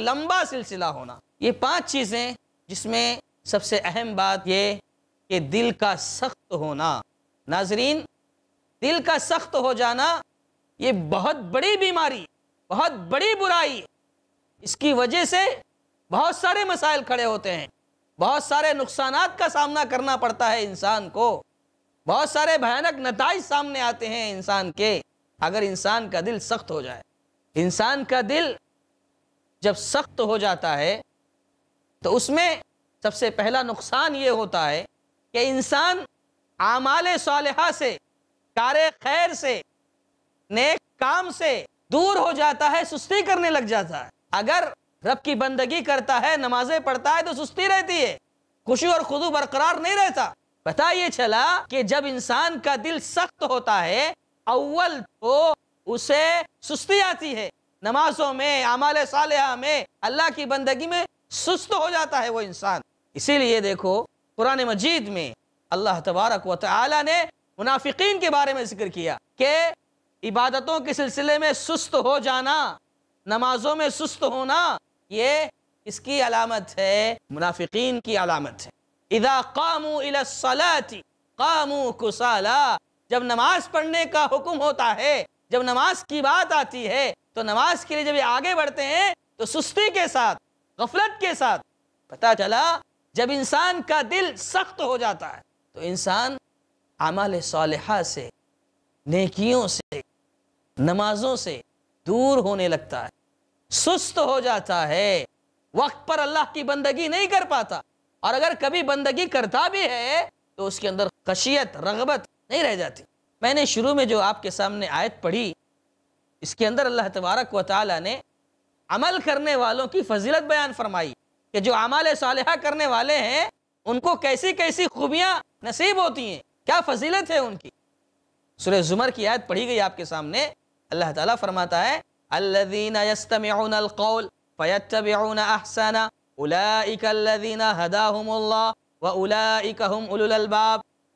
लंबा सिलसिला होना ये पांच चीज़ें जिसमें सबसे अहम बात ये कि दिल का सख्त होना नाजरीन दिल का सख्त हो जाना ये बहुत बड़ी बीमारी बहुत बड़ी बुराई इसकी वजह से बहुत सारे मसाइल खड़े होते हैं बहुत सारे नुकसान का सामना करना पड़ता है इंसान को बहुत सारे भयानक नतज सामने आते हैं इंसान के अगर इंसान का दिल सख्त हो जाए इंसान का दिल जब सख्त हो जाता है तो उसमें सबसे पहला नुकसान ये होता है कि इंसान आमाल सालहा से कार खैर से नेक काम से दूर हो जाता है सुस्ती करने लग जाता है अगर रब की बंदगी करता है नमाजें पढ़ता है तो सुस्ती रहती है खुशी और खुदू बरकरार नहीं रहता पता ये चला कि जब इंसान का दिल सख्त होता है अव्वल तो उसे सुस्ती आती है नमाजों में अमाल साल में अल्लाह की बंदगी में सुस्त हो जाता है वो इंसान इसीलिए देखो कुरान मजीद में अल्लाह तबारक व ने मुनाफिकीन के बारे में जिक्र किया कि इबादतों के सिलसिले में सुस्त हो जाना नमाजों में सुस्त होना ये इसकी अलामत है मुनाफिकीन की अलामत है इदा कामू इलाती कामू कुसाला जब नमाज पढ़ने का हुक्म होता है जब नमाज की बात आती है तो नमाज के लिए जब ये आगे बढ़ते हैं तो सुस्ती के साथ गफलत के साथ पता चला जब इंसान का दिल सख्त हो जाता है तो इंसान अमल सालहा से नेकियों से नमाजों से दूर होने लगता है सुस्त हो जाता है वक्त पर अल्लाह की बंदगी नहीं कर पाता और अगर कभी बंदगी करता भी है तो उसके अंदर खशियत रगबत नहीं रह जाती मैंने शुरू में जो आपके सामने आयत पढ़ी इसके अंदर अल्लाह तबारक व ताली ने अमल करने वालों की फजीलत बयान फरमाई कि जो अमल साल करने वाले हैं उनको कैसी कैसी खूबियाँ नसीब होती हैं क्या फजीलत है उनकी सुर जुमर की आयत पढ़ी गई आपके सामने अल्लाह ताला फरमाता है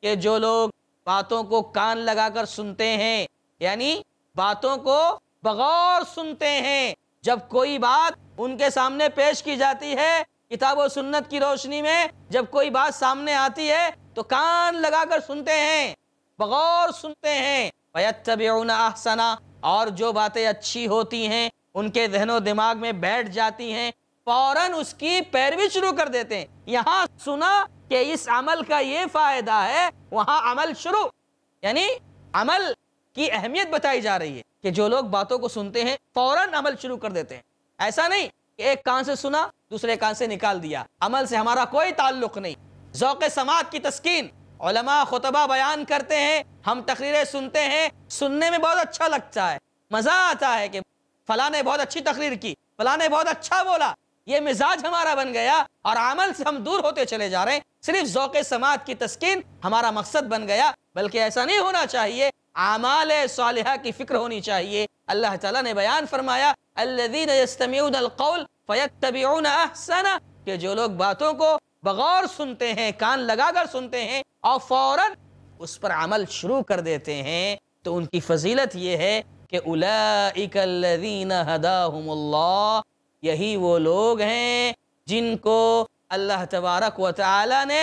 के जो लोग बातों को कान लगाकर सुनते हैं यानी बातों को बगौर सुनते हैं जब कोई बात उनके सामने पेश की जाती है किताब और सुन्नत की रोशनी में जब कोई बात सामने आती है तो कान लगाकर सुनते हैं बगौर सुनते हैं वयतबन आहसना और जो बातें अच्छी होती हैं उनके जहनो दिमाग में बैठ जाती हैं फौरन उसकी पैरवी शुरू कर देते हैं यहाँ सुना कि इस अमल का ये फ़ायदा है वहाँ अमल शुरू यानी अमल की अहमियत बताई जा रही है कि जो लोग बातों को सुनते हैं फौरन अमल शुरू कर देते हैं ऐसा नहीं कि एक कान से सुना दूसरे कान से निकाल दिया अमल से हमारा कोई ताल्लुक नहीं जौक समात की तस्कीन खुतबा बयान करते हैं हम तकरीरें सुनते हैं सुनने में बहुत अच्छा लगता है मज़ा आता है कि फला ने बहुत अच्छी तकरीर की फला ने बहुत अच्छा बोला ये मिजाज हमारा बन गया और अमल से हम दूर होते चले जा रहे हैं सिर्फ जौक समात की तस्किन हमारा मकसद बन गया बल्कि ऐसा नहीं होना चाहिए आमाल सालह की फ़िक्र होनी चाहिए अल्लाह ताला ने बयान फरमाया कि जो लोग बातों को बगौर सुनते हैं कान लगाकर सुनते हैं और फौरन उस पर अमल शुरू कर देते हैं तो उनकी फजीलत ये है कि उलादीन यही वो लोग हैं जिनको अल्लाह तबारक व तदायत ने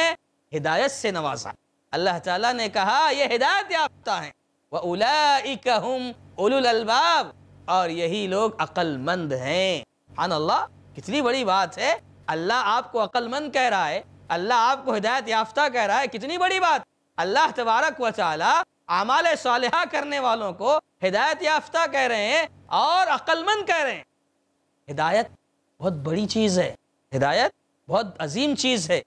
हिदायत से नवाजा अल्लाह ताला ने कहा यह हिदायत याफ्ता हैं व अलबाब और यही लोग अक्लमंद हैं हन अल्लाह कितनी बड़ी बात है अल्लाह आपको अक्लमंद कह रहा है अल्लाह आपको हिदायत याफ्ता कह रहा है कितनी बड़ी बात अल्लाह तबारक व ताली अमाल करने वालों को हिदायत याफ्ता कह रहे हैं और अक्लमंद कह रहे हैं हिदायत बहुत बड़ी चीज़ है हिदायत बहुत अजीम चीज़ है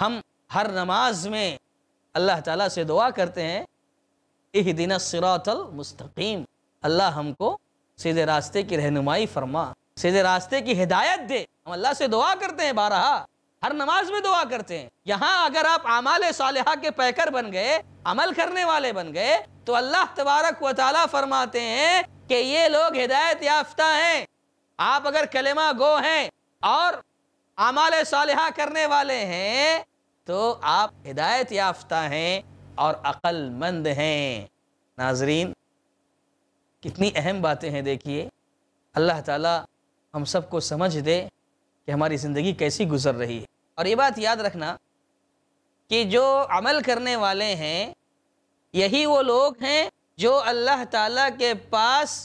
हम हर नमाज में अल्लाह ताला से दुआ करते हैं इह दिन सिरातल मुस्तकीम अल्लाह हमको सीधे रास्ते की रहनुमाई फरमा सीधे रास्ते की हिदायत दे हम अल्लाह से दुआ करते हैं बारहा हर नमाज में दुआ करते हैं यहाँ अगर आप अमाल साल के पैकर बन गए अमल करने वाले बन गए तो अल्लाह तबारक व ताली फरमाते हैं कि ये लोग हिदायत याफ्ता हैं आप अगर कलेमा गो हैं और आमाल साल करने वाले हैं तो आप हिदायत याफ्ता हैं और अक्लमंद हैं नाजरीन कितनी अहम बातें हैं देखिए अल्लाह ताला हम सबको समझ दे कि हमारी ज़िंदगी कैसी गुजर रही है और ये बात याद रखना कि जो अमल करने वाले हैं यही वो लोग हैं जो अल्लाह ताला के पास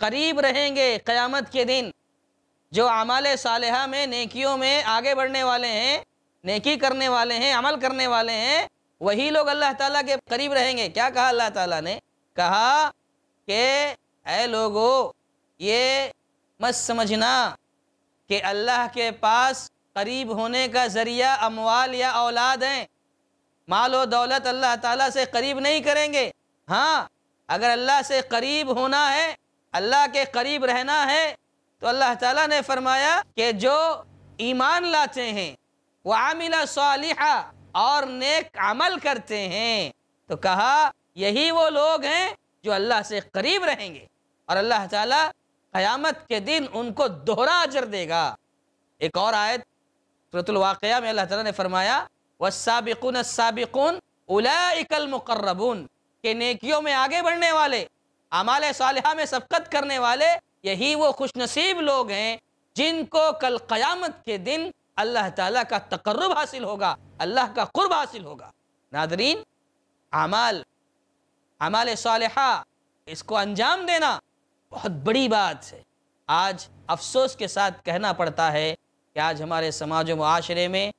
करीब रहेंगे क़यामत के दिन जो अमाल सालह में नेकियों में आगे बढ़ने वाले हैं नेकी करने वाले हैं अमल करने वाले हैं वही लोग अल्लाह ताला के करीब रहेंगे क्या कहा अल्लाह ताला ने कहा कि ए लोगो ये मत समझना कि अल्लाह के पास करीब होने का ज़रिया अमवाल या औलाद हैं माल और दौलत अल्लाह ताला से करीब नहीं करेंगे हाँ अगर अल्लाह से करीब होना है अल्लाह के करीब रहना है तो अल्लाह ताला ने फरमाया कि जो ईमान लाते हैं व आमिला सालिहा और नेक अमल करते हैं तो कहा यही वो लोग हैं जो अल्लाह से करीब रहेंगे और अल्लाह ताला क़यामत के दिन उनको दोहरा अजर देगा एक और आयत सूरतवाक़ में अल्लाह ताला ने फरमाया वसाबिकुन साबिकुन उलाइकल मुकर्रबुन के नेकियों में आगे बढ़ने वाले अमाल सालह में सबकत करने वाले यही वो खुशनसीब लोग हैं जिनको कल क़यामत के दिन अल्लाह ताला का तकर्रब हासिल होगा अल्लाह का कुर्ब हासिल होगा नादरीन अमाल अमाल साल इसको अंजाम देना बहुत बड़ी बात है आज अफसोस के साथ कहना पड़ता है कि आज हमारे समाज माशरे में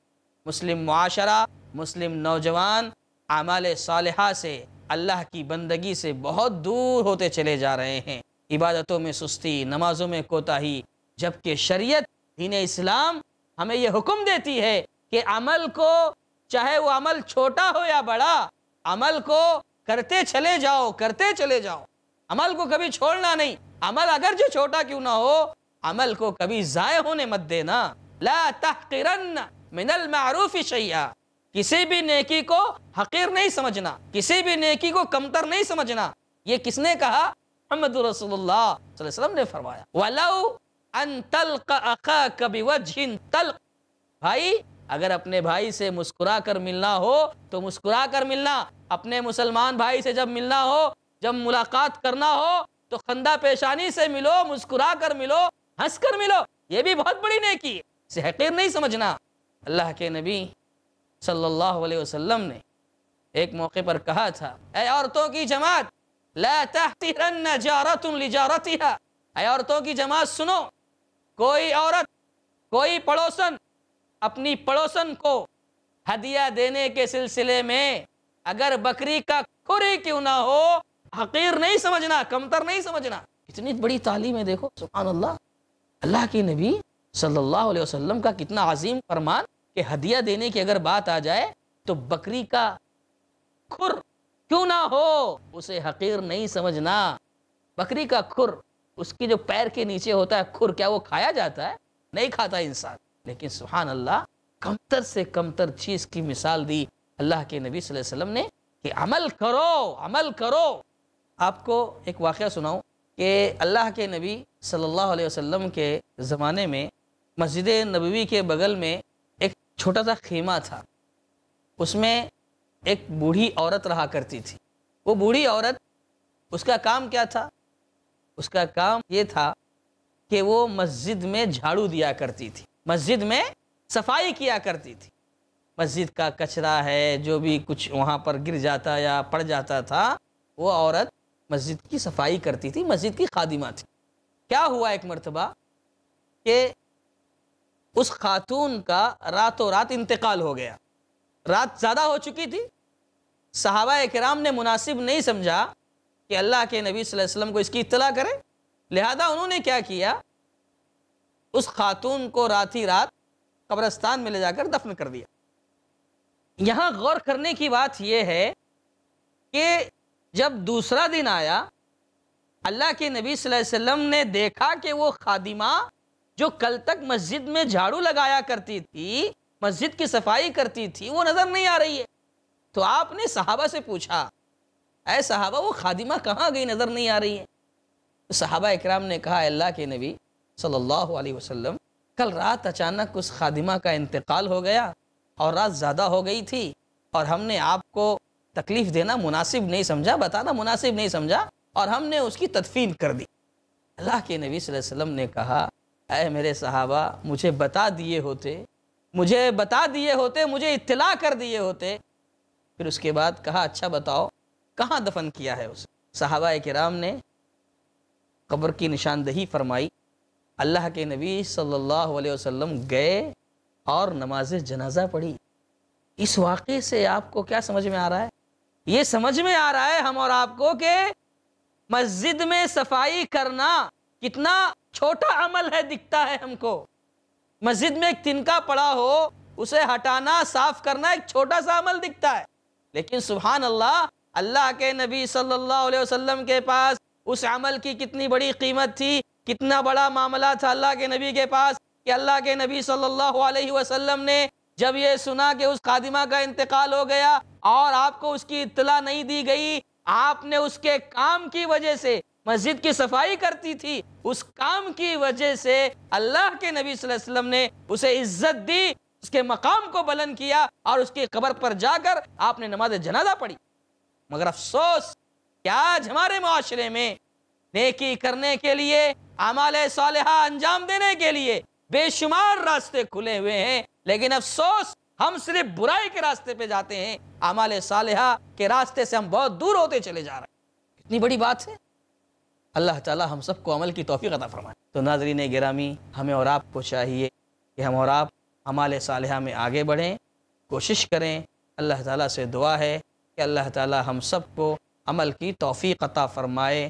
मुस्लिम माशरा मुस्लिम नौजवान अमाल साल से अल्लाह की बंदगी से बहुत दूर होते चले जा रहे हैं इबादतों में सुस्ती नमाजों में कोताही जबकि शरीयत दीन इस्लाम हमें यह हुक्म देती है कि अमल को चाहे वो अमल छोटा हो या बड़ा अमल को करते चले जाओ करते चले जाओ अमल को कभी छोड़ना नहीं अमल अगर जो छोटा क्यों ना हो अमल को कभी ज़ाय होने मत देना ला तहकिरन मिनल मारूफ शैया किसी भी नेकी को हकीर नहीं समझना किसी भी नेकी को कमतर नहीं समझना ये किसने कहा मोहम्मद रसोल्ला ने फरमाया वलाउ भाई अगर अपने भाई से मुस्कुरा कर मिलना हो तो मुस्कुरा कर मिलना अपने मुसलमान भाई से जब मिलना हो जब मुलाकात करना हो तो खंदा पेशानी से मिलो मुस्कुरा कर मिलो हंस कर मिलो ये भी बहुत बड़ी नेकी है इसे हकीर नहीं समझना अल्लाह के नबी सल्लल्लाहु अलैहि वसल्लम ने एक मौके पर कहा था ए औरतों की जमात ला तहतिरन जारतुन लिजारतिहा ए औरतों की जमात सुनो कोई औरत कोई पड़ोसन अपनी पड़ोसन को हदिया देने के सिलसिले में अगर बकरी का खुरी क्यों ना हो हकीर नहीं समझना कमतर नहीं समझना इतनी बड़ी तालीम है देखो सुबह अल्लाह अल्लाह के नबी सल्लल्लाहु अलैहि वसल्लम का कितना अजीम फरमान कि हदिया देने की अगर बात आ जाए तो बकरी का खुर क्यों ना हो उसे हकीर नहीं समझना बकरी का खुर उसके जो पैर के नीचे होता है खुर क्या वो खाया जाता है नहीं खाता इंसान लेकिन सुहान अल्लाह कमतर से कमतर चीज़ की मिसाल दी अल्लाह के नबी वसल्लम ने कि अमल करो अमल करो आपको एक वाक़ सुनाऊँ कि अल्लाह के नबी सल्लल्लाहु अलैहि वसल्लम के ज़माने में मस्जिद नबवी के बगल में एक छोटा सा खेमा था उसमें एक बूढ़ी औरत रहा करती थी वो बूढ़ी औरत उसका काम क्या था उसका काम ये था कि वो मस्जिद में झाड़ू दिया करती थी मस्जिद में सफाई किया करती थी मस्जिद का कचरा है जो भी कुछ वहाँ पर गिर जाता या पड़ जाता था वो औरत मस्जिद की सफाई करती थी मस्जिद की खादिमा थी क्या हुआ एक मरतबा कि उस खातून का रातों रात इंतकाल हो गया रात ज़्यादा हो चुकी थी सहाबा कराम ने मुनासिब नहीं समझा कि अल्लाह के नबी वसल्लम को इसकी इतला करें लिहाजा उन्होंने क्या किया उस खातून को रात ही रात कब्रस्तान में ले जाकर दफन कर दिया यहाँ गौर करने की बात यह है कि जब दूसरा दिन आया अल्लाह के नबी वसल्लम ने देखा कि वो खादिमा जो कल तक मस्जिद में झाड़ू लगाया करती थी मस्जिद की सफाई करती थी वो नज़र नहीं आ रही है तो आपने सहाबा से पूछा अरे सहाबा वो खादिमा कहाँ गई नज़र नहीं आ रही है तो सहाबा इकराम ने कहा अल्लाह के नबी सल्लल्लाहु अलैहि वसल्लम कल रात अचानक उस खादिमा का इंतकाल हो गया और रात ज़्यादा हो गई थी और हमने आपको तकलीफ़ देना मुनासिब नहीं समझा बताना मुनासिब नहीं समझा और हमने उसकी तदफीन कर दी अल्लाह के नबी वसल्लम ने कहा अः मेरे सहाबा मुझे बता दिए होते मुझे बता दिए होते मुझे इत्तला कर दिए होते फिर उसके बाद कहा अच्छा बताओ कहाँ दफन किया है उसे सहाबा कराम ने कब्र की निशानदही फरमाई अल्लाह के नबी सल्लल्लाहु अलैहि वसल्लम गए और नमाज जनाजा पढ़ी इस वाक़े से आपको क्या समझ में आ रहा है ये समझ में आ रहा है हम और आपको कि मस्जिद में सफाई करना कितना छोटा अमल है दिखता है हमको मस्जिद में एक तिनका पड़ा हो उसे हटाना साफ करना एक छोटा सा अमल दिखता है लेकिन सुबहान अल्लाह अल्लाह के नबी सल्लल्लाहु अलैहि वसल्लम के पास उस अमल की कितनी बड़ी कीमत थी कितना बड़ा मामला था अल्लाह के नबी के पास कि अल्लाह के नबी सल्लल्लाहु अलैहि वसल्लम ने जब ये सुना कि उस खादिमा का इंतकाल हो गया और आपको उसकी इतला नहीं दी गई आपने उसके काम की वजह से मस्जिद की सफाई करती थी उस काम की वजह से अल्लाह के नबी वसल्लम ने उसे इज्जत दी उसके मकाम को बुलंद किया और उसकी खबर पर जाकर आपने नमाज जनाजा पढ़ी मगर अफसोस क्या आज हमारे माशरे में नेकी करने के लिए अमाल साल अंजाम देने के लिए बेशुमार रास्ते खुले हुए हैं लेकिन अफसोस हम सिर्फ बुराई के रास्ते पे जाते हैं अमाल साल के रास्ते से हम बहुत दूर होते चले जा रहे हैं कितनी बड़ी बात है अल्लाह ताला हम सबको अमल की तोफ़ी अदा फरमाए तो नाजरीन गिरामी हमें और आपको चाहिए कि हम और आप हमारे सालह में आगे बढ़ें कोशिश करें अल्लाह ताला से दुआ है कि अल्लाह ताला हम सबको अमल की तोफ़ी अता फ़रमाए